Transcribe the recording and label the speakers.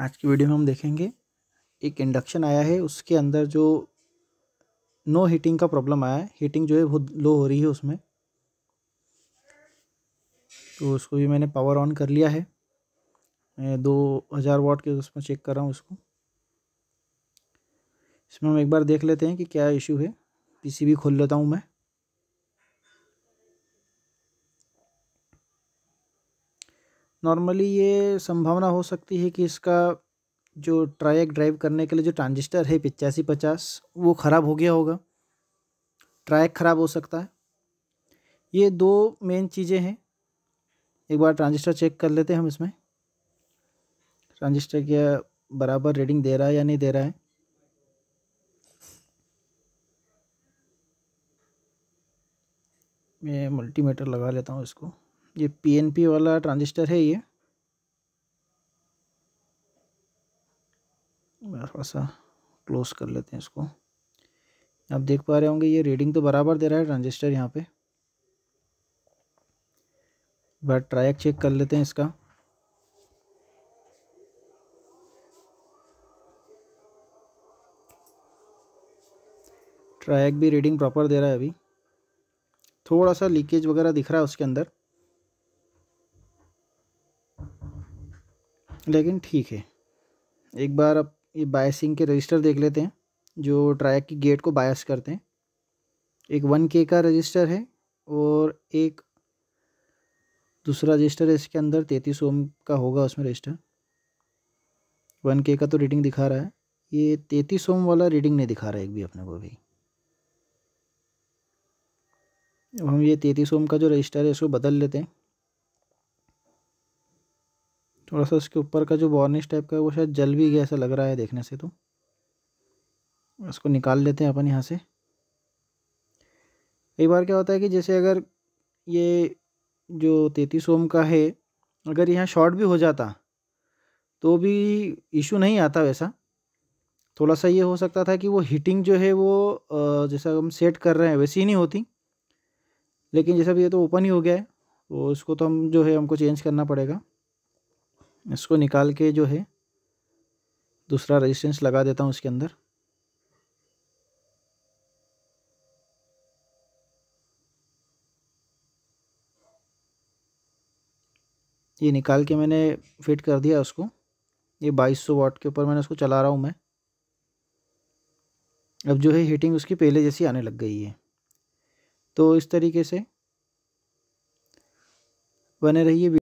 Speaker 1: आज की वीडियो में हम देखेंगे एक इंडक्शन आया है उसके अंदर जो नो हीटिंग का प्रॉब्लम आया है हीटिंग जो है बहुत लो हो रही है उसमें तो उसको भी मैंने पावर ऑन कर लिया है मैं दो हज़ार वाट के उसमें चेक कर रहा हूँ उसको इसमें हम एक बार देख लेते हैं कि क्या इशू है पीसीबी खोल लेता हूँ मैं नॉर्मली ये संभावना हो सकती है कि इसका जो ट्रायक ड्राइव करने के लिए जो ट्रांजिस्टर है पिचासी पचास वो ख़राब हो गया होगा ट्रायक ख़राब हो सकता है ये दो मेन चीज़ें हैं एक बार ट्रांजिस्टर चेक कर लेते हैं हम इसमें ट्रांजिस्टर क्या बराबर रीडिंग दे रहा है या नहीं दे रहा है मैं मल्टीमीटर लगा लेता हूँ इसको ये पीएनपी वाला ट्रांजिस्टर है ये थोड़ा सा क्लोज कर लेते हैं इसको आप देख पा रहे होंगे ये रीडिंग तो बराबर दे रहा है ट्रांजिस्टर यहाँ पे बट ट्रायक चेक कर लेते हैं इसका ट्रैक भी रीडिंग प्रॉपर दे रहा है अभी थोड़ा सा लीकेज वगैरह दिख रहा है उसके अंदर लेकिन ठीक है एक बार आप ये बायसिंग के रजिस्टर देख लेते हैं जो ट्रैक की गेट को बायस करते हैं एक वन के का रजिस्टर है और एक दूसरा रजिस्टर इसके अंदर तैतीस ओम का होगा उसमें रजिस्टर वन के का तो रीडिंग दिखा रहा है ये तैतीस ओम वाला रीडिंग नहीं दिखा रहा है एक भी अपने को भी अब हम ये तैतीस ओम का जो रजिस्टर है इसको बदल लेते हैं थोड़ा सा उसके ऊपर का जो बॉर्निश टाइप का है वो शायद जल भी गया ऐसा लग रहा है देखने से तो इसको निकाल लेते हैं अपन यहाँ से कई बार क्या होता है कि जैसे अगर ये जो तैतीस ओम का है अगर यहाँ शॉर्ट भी हो जाता तो भी इशू नहीं आता वैसा थोड़ा सा ये हो सकता था कि वो हीटिंग जो है वो जैसा हम सेट कर रहे हैं वैसी ही नहीं होती लेकिन जैसा भी ये तो ओपन ही हो गया है तो इसको तो हम जो है हमको चेंज करना पड़ेगा इसको निकाल के जो है दूसरा रेजिस्टेंस लगा देता हूँ इसके अंदर ये निकाल के मैंने फिट कर दिया उसको ये 2200 वाट के ऊपर मैंने उसको चला रहा हूँ मैं अब जो है हीटिंग उसकी पहले जैसी आने लग गई है तो इस तरीके से बने रहिए